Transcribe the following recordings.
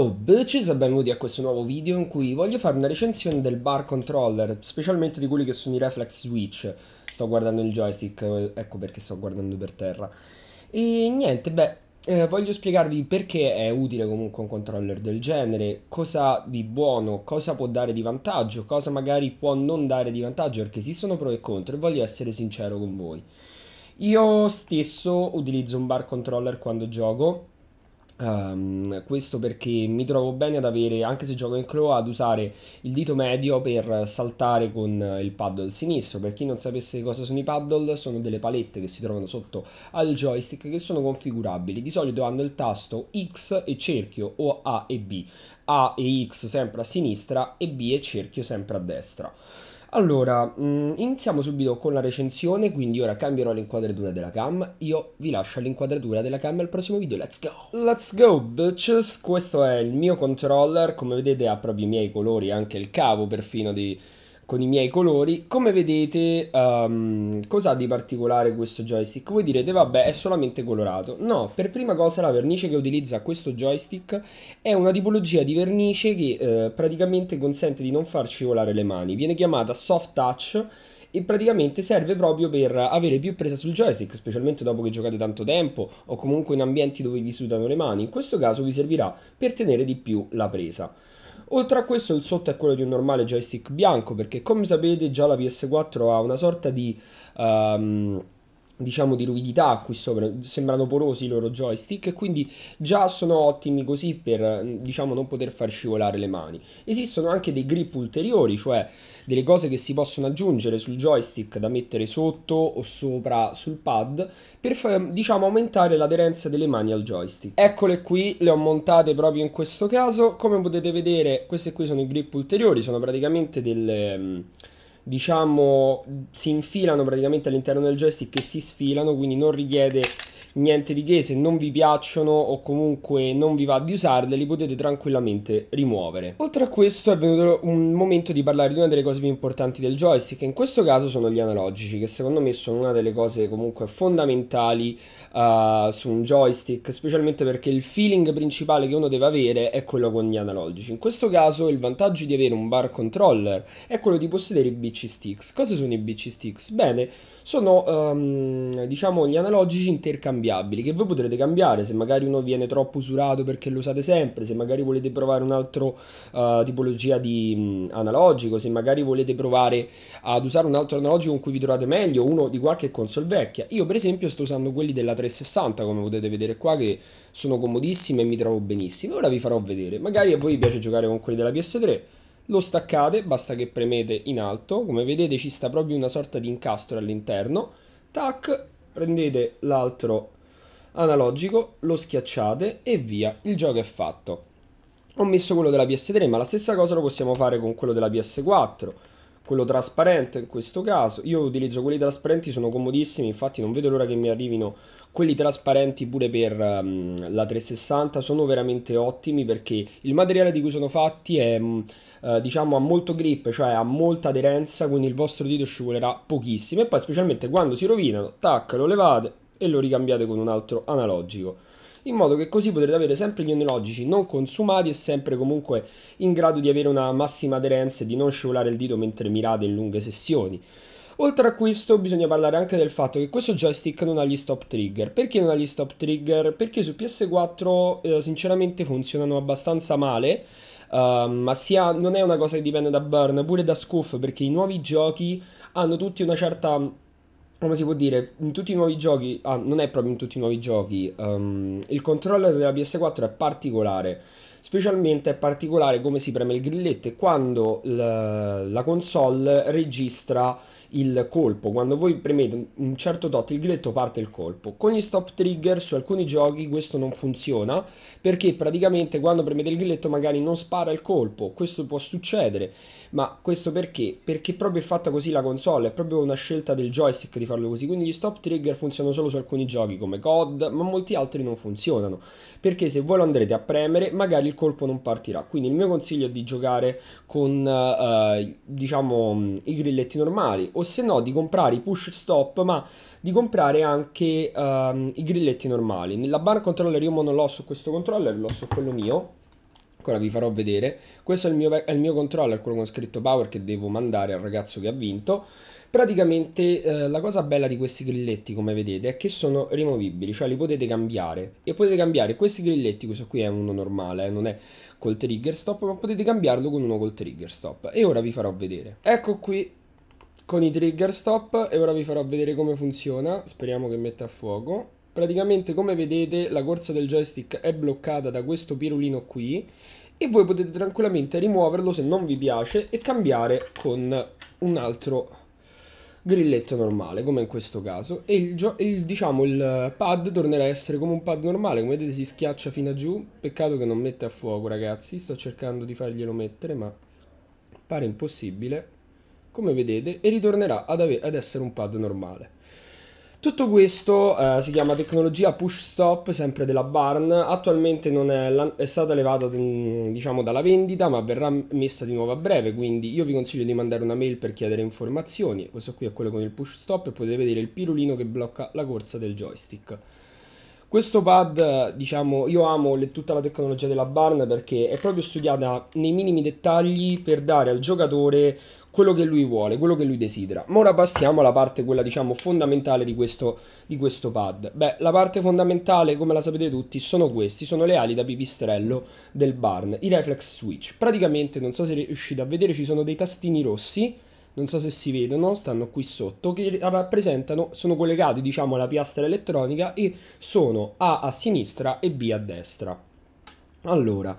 Hello bitches e benvenuti a questo nuovo video in cui voglio fare una recensione del bar controller, specialmente di quelli che sono i reflex switch. Sto guardando il joystick, eh, ecco perché sto guardando per terra. E niente, beh, eh, voglio spiegarvi perché è utile comunque un controller del genere, cosa di buono, cosa può dare di vantaggio, cosa magari può non dare di vantaggio, perché esistono pro e contro e voglio essere sincero con voi. Io stesso utilizzo un bar controller quando gioco Um, questo perché mi trovo bene ad avere, anche se gioco in claw, ad usare il dito medio per saltare con il paddle sinistro. Per chi non sapesse cosa sono i paddle, sono delle palette che si trovano sotto al joystick che sono configurabili. Di solito hanno il tasto X e cerchio o A e B. A e X sempre a sinistra e B e cerchio sempre a destra. Allora, mm, iniziamo subito con la recensione, quindi ora cambierò l'inquadratura della cam, io vi lascio l'inquadratura della cam al prossimo video, let's go! Let's go bitches, questo è il mio controller, come vedete ha proprio i miei colori, anche il cavo perfino di con i miei colori. Come vedete, um, cosa ha di particolare questo joystick? Voi direte, vabbè, è solamente colorato. No, per prima cosa la vernice che utilizza questo joystick è una tipologia di vernice che eh, praticamente consente di non far scivolare le mani. Viene chiamata soft touch e praticamente serve proprio per avere più presa sul joystick, specialmente dopo che giocate tanto tempo o comunque in ambienti dove vi sudano le mani. In questo caso vi servirà per tenere di più la presa. Oltre a questo il sotto è quello di un normale joystick bianco perché come sapete già la PS4 ha una sorta di... Um, diciamo di ruvidità qui sopra, sembrano porosi i loro joystick e quindi già sono ottimi così per diciamo non poter far scivolare le mani. Esistono anche dei grip ulteriori, cioè delle cose che si possono aggiungere sul joystick da mettere sotto o sopra sul pad per diciamo aumentare l'aderenza delle mani al joystick. Eccole qui, le ho montate proprio in questo caso, come potete vedere queste qui sono i grip ulteriori, sono praticamente delle diciamo si infilano praticamente all'interno del joystick e si sfilano quindi non richiede niente di che, se non vi piacciono o comunque non vi va di usarle, li potete tranquillamente rimuovere. Oltre a questo è venuto un momento di parlare di una delle cose più importanti del joystick, che in questo caso sono gli analogici, che secondo me sono una delle cose comunque fondamentali uh, su un joystick, specialmente perché il feeling principale che uno deve avere è quello con gli analogici. In questo caso il vantaggio di avere un bar controller è quello di possedere i BC sticks. Cosa sono i BC sticks? Bene, sono um, diciamo gli analogici intercambiati cambiabili che voi potrete cambiare se magari uno viene troppo usurato perché lo usate sempre, se magari volete provare un'altra uh, eh, tipologia di mh, analogico, se magari volete provare ad usare un altro analogico con cui vi trovate meglio, uno di qualche console vecchia. Io per esempio sto usando quelli della 360 come potete vedere qua che sono comodissime e mi trovo benissimo. Ora vi farò vedere, magari a voi piace giocare con quelli della PS3 lo staccate, basta che premete in alto, come vedete ci sta proprio una sorta di incastro all'interno, tac, prendete l'altro analogico, lo schiacciate e via, il gioco è fatto. Ho messo quello della PS3, ma la stessa cosa lo possiamo fare con quello della PS4, quello trasparente in questo caso. Io utilizzo quelli trasparenti, sono comodissimi, infatti non vedo l'ora che mi arrivino quelli trasparenti pure per um, la 360, sono veramente ottimi perché il materiale di cui sono fatti è... Um, eh, diciamo ha molto grip, cioè ha molta aderenza, quindi il vostro dito scivolerà pochissimo e poi specialmente quando si rovinano, tac, lo levate e lo ricambiate con un altro analogico in modo che così potrete avere sempre gli analogici non consumati e sempre comunque in grado di avere una massima aderenza e di non scivolare il dito mentre mirate in lunghe sessioni. Oltre a questo bisogna parlare anche del fatto che questo joystick non ha gli stop trigger. Perché non ha gli stop trigger? Perché su PS4 eh, sinceramente funzionano abbastanza male uh, ma sia, non è una cosa che dipende da Burn, pure da Scoof, perché i nuovi giochi hanno tutti una certa come si può dire, in tutti i nuovi giochi, ah, non è proprio in tutti i nuovi giochi, um, il controller della PS4 è particolare, specialmente è particolare come si preme il grilletto e quando la, la console registra il colpo, quando voi premete un certo dot il grilletto parte il colpo. Con gli stop trigger su alcuni giochi questo non funziona perché praticamente quando premete il grilletto magari non spara il colpo, questo può succedere, ma questo perché? Perché proprio è fatta così la console, è proprio una scelta del joystick di farlo così, quindi gli stop trigger funzionano solo su alcuni giochi come COD, ma molti altri non funzionano, perché se voi lo andrete a premere magari il colpo non partirà, quindi il mio consiglio è di giocare con eh, eh diciamo i grilletti normali o se no di comprare i push stop ma di comprare anche um, i grilletti normali nella bar controller io non l'ho su questo controller l'ho su quello mio ancora vi farò vedere questo è il mio, è il mio controller quello con scritto power che devo mandare al ragazzo che ha vinto praticamente eh, la cosa bella di questi grilletti come vedete è che sono rimovibili cioè li potete cambiare e potete cambiare questi grilletti questo qui è uno normale eh, non è col trigger stop ma potete cambiarlo con uno col trigger stop e ora vi farò vedere ecco qui con i trigger stop e ora vi farò vedere come funziona, speriamo che metta a fuoco. Praticamente come vedete la corsa del joystick è bloccata da questo pirulino qui e voi potete tranquillamente rimuoverlo se non vi piace e cambiare con un altro grilletto normale come in questo caso e il, il, diciamo, il pad tornerà a essere come un pad normale come vedete si schiaccia fino a giù peccato che non mette a fuoco ragazzi sto cercando di farglielo mettere ma pare impossibile come vedete, e ritornerà ad, ad essere un pad normale. Tutto questo eh, si chiama tecnologia push stop, sempre della Barn, attualmente non è, è stata levata mm, diciamo, dalla vendita ma verrà messa di nuovo a breve, quindi io vi consiglio di mandare una mail per chiedere informazioni, questo qui è quello con il push stop e potete vedere il pirulino che blocca la corsa del joystick. Questo pad, diciamo, io amo le, tutta la tecnologia della Barn perché è proprio studiata nei minimi dettagli per dare al giocatore quello che lui vuole, quello che lui desidera. Ma ora passiamo alla parte, quella diciamo fondamentale di questo, di questo pad. Beh, la parte fondamentale, come la sapete tutti, sono questi, sono le ali da pipistrello del barn, i reflex switch. Praticamente, non so se riuscite a vedere, ci sono dei tastini rossi, non so se si vedono, stanno qui sotto, che rappresentano, sono collegati diciamo alla piastra elettronica e sono A a sinistra e B a destra. Allora,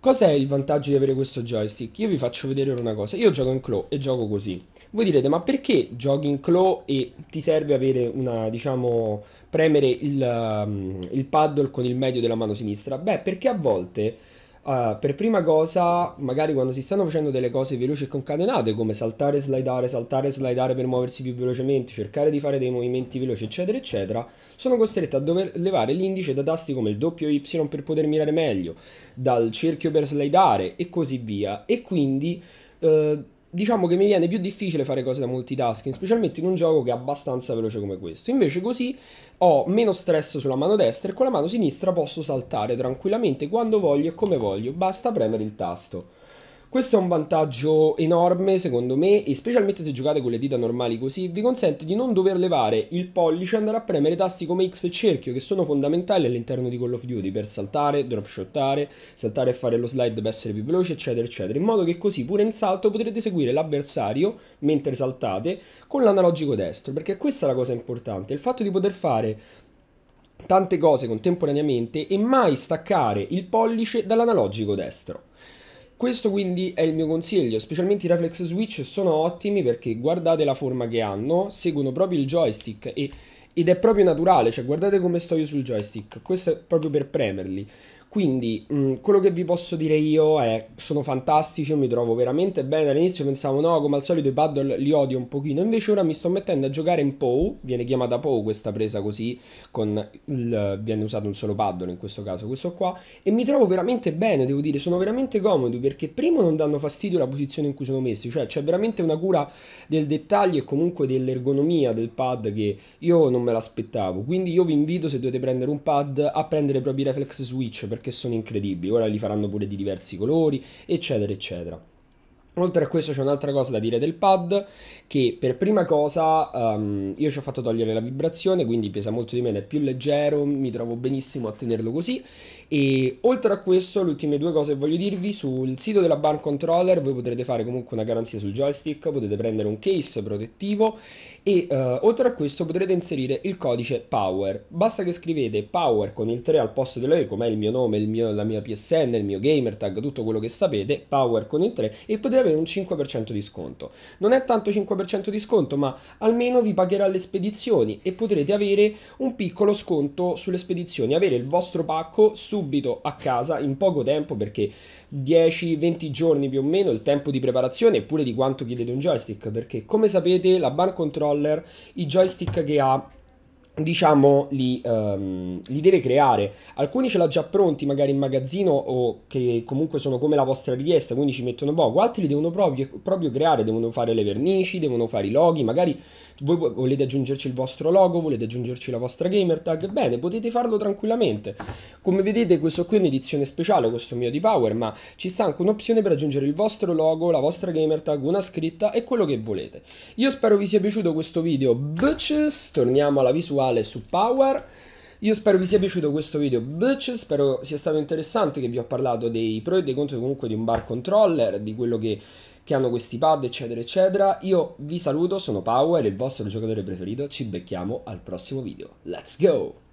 Cos'è il vantaggio di avere questo joystick? Io vi faccio vedere una cosa. Io gioco in claw e gioco così. Voi direte, ma perché giochi in claw e ti serve avere una, diciamo, premere il, um, il paddle con il medio della mano sinistra? Beh, perché a volte Uh, per prima cosa, magari quando si stanno facendo delle cose veloci e concatenate, come saltare, slidare, saltare, slidare per muoversi più velocemente, cercare di fare dei movimenti veloci, eccetera, eccetera, sono costretto a dover levare l'indice da tasti come il doppio Y per poter mirare meglio, dal cerchio per slidare e così via. E quindi... Uh, diciamo che mi viene più difficile fare cose da multitasking, specialmente in un gioco che è abbastanza veloce come questo. Invece così ho meno stress sulla mano destra e con la mano sinistra posso saltare tranquillamente quando voglio e come voglio, basta premere il tasto. Questo è un vantaggio enorme secondo me e specialmente se giocate con le dita normali così vi consente di non dover levare il pollice e andare a premere tasti come X e cerchio che sono fondamentali all'interno di Call of Duty per saltare, dropshottare, saltare e fare lo slide per essere più veloci eccetera eccetera in modo che così pure in salto potrete seguire l'avversario mentre saltate con l'analogico destro perché questa è la cosa importante il fatto di poter fare tante cose contemporaneamente e mai staccare il pollice dall'analogico destro questo quindi è il mio consiglio, specialmente i reflex switch sono ottimi perché guardate la forma che hanno, seguono proprio il joystick e, ed è proprio naturale, cioè guardate come sto io sul joystick, questo è proprio per premerli. Quindi mh, mm, quello che vi posso dire io è sono fantastici, io mi trovo veramente bene. All'inizio pensavo no, come al solito i paddle li odio un pochino, invece ora mi sto mettendo a giocare in POW, viene chiamata POW questa presa così, con il, viene usato un solo paddle in questo caso, questo qua, e mi trovo veramente bene, devo dire, sono veramente comodi perché primo non danno fastidio la posizione in cui sono messi, cioè c'è veramente una cura del dettaglio e comunque dell'ergonomia del pad che io non me l'aspettavo. Quindi io vi invito se dovete prendere un pad a prendere proprio i reflex switch perché sono incredibili, ora li faranno pure di diversi colori, eccetera, eccetera. Oltre a questo c'è un'altra cosa da dire del pad, che per prima cosa um, io ci ho fatto togliere la vibrazione, quindi pesa molto di meno, è più leggero, mi trovo benissimo a tenerlo così e oltre a questo, le ultime due cose che voglio dirvi, sul sito della Barn Controller voi potrete fare comunque una garanzia sul joystick, potete prendere un case protettivo e uh, oltre a questo potrete inserire il codice POWER. Basta che scrivete POWER con il 3 al posto dell'E, come è il mio nome, il mio, la mia PSN, il mio gamer tag, tutto quello che sapete, POWER con il 3 e potete avere un 5% di sconto. Non è tanto 5% di sconto, ma almeno vi pagherà le spedizioni e potrete avere un piccolo sconto sulle spedizioni, avere il vostro pacco su subito a casa in poco tempo perché 10-20 giorni più o meno il tempo di preparazione eppure di quanto chiedete un joystick perché come sapete la bar controller i joystick che ha diciamo, li, um, li, deve creare. Alcuni ce l'ha già pronti magari in magazzino o che comunque sono come la vostra richiesta, quindi ci mettono poco, altri li devono proprio, proprio creare, devono fare le vernici, devono fare i loghi, magari voi volete aggiungerci il vostro logo, volete aggiungerci la vostra gamer tag, bene, potete farlo tranquillamente. Come vedete questo qui è un'edizione speciale, questo mio di Power, ma ci sta anche un'opzione per aggiungere il vostro logo, la vostra gamer tag, una scritta e quello che volete. Io spero vi sia piaciuto questo video, Butches, torniamo alla visuale attuale su Power. Io spero vi sia piaciuto questo video, spero sia stato interessante che vi ho parlato dei pro e dei contro comunque di un bar controller, di quello che, che hanno questi pad, eccetera, eccetera. Io vi saluto, sono Power, il vostro giocatore preferito, ci becchiamo al prossimo video. Let's go!